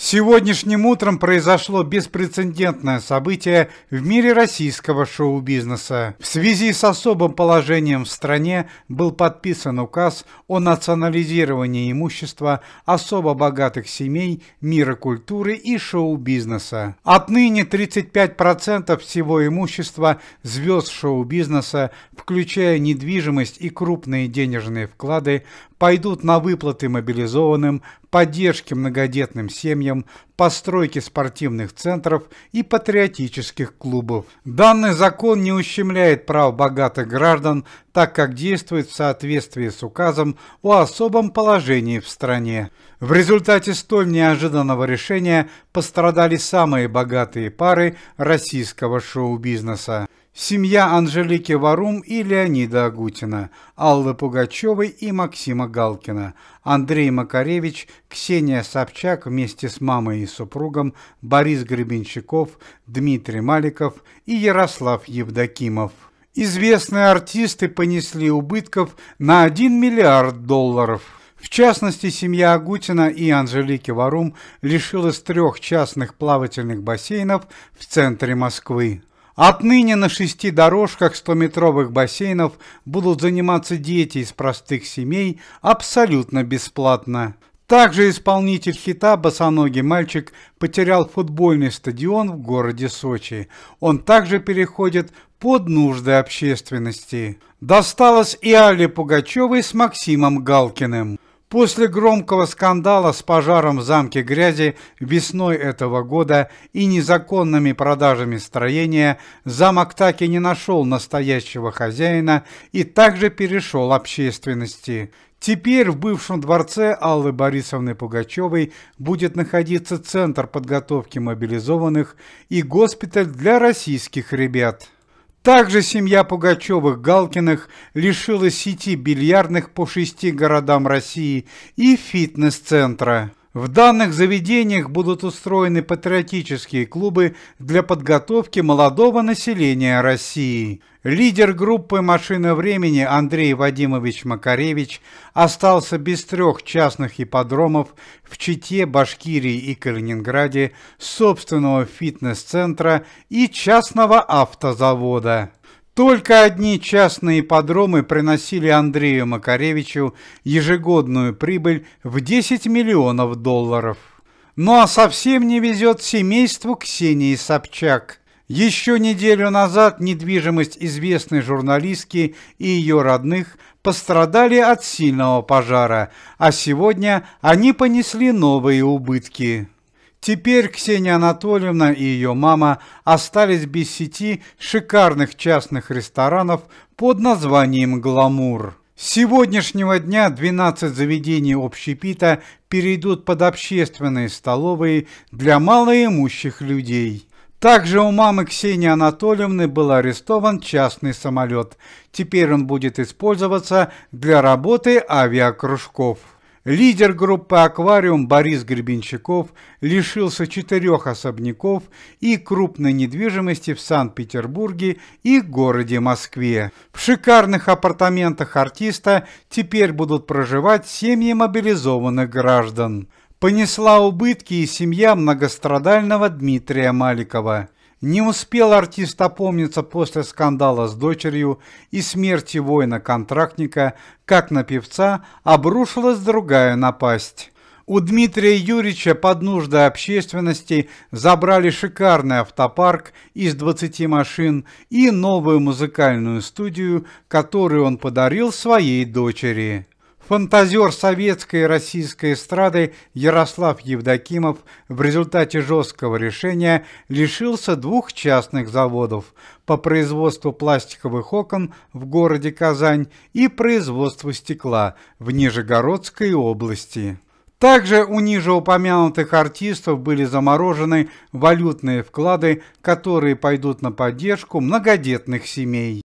Сегодняшним утром произошло беспрецедентное событие в мире российского шоу-бизнеса. В связи с особым положением в стране был подписан указ о национализировании имущества особо богатых семей мира культуры и шоу-бизнеса. Отныне 35% всего имущества звезд шоу-бизнеса, включая недвижимость и крупные денежные вклады, пойдут на выплаты мобилизованным, поддержки многодетным семьям, постройки спортивных центров и патриотических клубов. Данный закон не ущемляет прав богатых граждан, так как действует в соответствии с указом о особом положении в стране. В результате столь неожиданного решения пострадали самые богатые пары российского шоу-бизнеса. Семья Анжелики Варум и Леонида Агутина, Аллы Пугачевой и Максима Галкина, Андрей Макаревич, Ксения Собчак вместе с мамой и супругом, Борис Гребенщиков, Дмитрий Маликов и Ярослав Евдокимов. Известные артисты понесли убытков на 1 миллиард долларов. В частности, семья Агутина и Анжелики Варум лишилась трех частных плавательных бассейнов в центре Москвы. Отныне на шести дорожках 100-метровых бассейнов будут заниматься дети из простых семей абсолютно бесплатно. Также исполнитель хита «Босоногий мальчик» потерял футбольный стадион в городе Сочи. Он также переходит под нужды общественности. Досталось и Али Пугачевой с Максимом Галкиным. После громкого скандала с пожаром в замке грязи весной этого года и незаконными продажами строения замок так и не нашел настоящего хозяина и также перешел общественности. Теперь в бывшем дворце Аллы Борисовны Пугачевой будет находиться Центр подготовки мобилизованных и госпиталь для российских ребят. Также семья Пугачевых-Галкиных лишилась сети бильярдных по шести городам России и фитнес-центра. В данных заведениях будут устроены патриотические клубы для подготовки молодого населения России. Лидер группы «Машина времени» Андрей Вадимович Макаревич остался без трех частных ипподромов в Чите, Башкирии и Калининграде, собственного фитнес-центра и частного автозавода. Только одни частные подромы приносили Андрею Макаревичу ежегодную прибыль в 10 миллионов долларов. Ну а совсем не везет семейству Ксении Собчак. Еще неделю назад недвижимость известной журналистки и ее родных пострадали от сильного пожара, а сегодня они понесли новые убытки. Теперь Ксения Анатольевна и ее мама остались без сети шикарных частных ресторанов под названием «Гламур». С сегодняшнего дня 12 заведений общепита перейдут под общественные столовые для малоимущих людей. Также у мамы Ксении Анатольевны был арестован частный самолет. Теперь он будет использоваться для работы авиакружков. Лидер группы «Аквариум» Борис Гребенщиков лишился четырех особняков и крупной недвижимости в Санкт-Петербурге и городе Москве. В шикарных апартаментах артиста теперь будут проживать семьи мобилизованных граждан. Понесла убытки и семья многострадального Дмитрия Маликова. Не успел артист опомниться после скандала с дочерью и смерти воина-контрактника, как на певца обрушилась другая напасть. У Дмитрия Юрьевича под нужды общественности забрали шикарный автопарк из 20 машин и новую музыкальную студию, которую он подарил своей дочери. Фантазер советской и российской эстрады Ярослав Евдокимов в результате жесткого решения лишился двух частных заводов по производству пластиковых окон в городе Казань и производству стекла в Нижегородской области. Также у нижеупомянутых артистов были заморожены валютные вклады, которые пойдут на поддержку многодетных семей.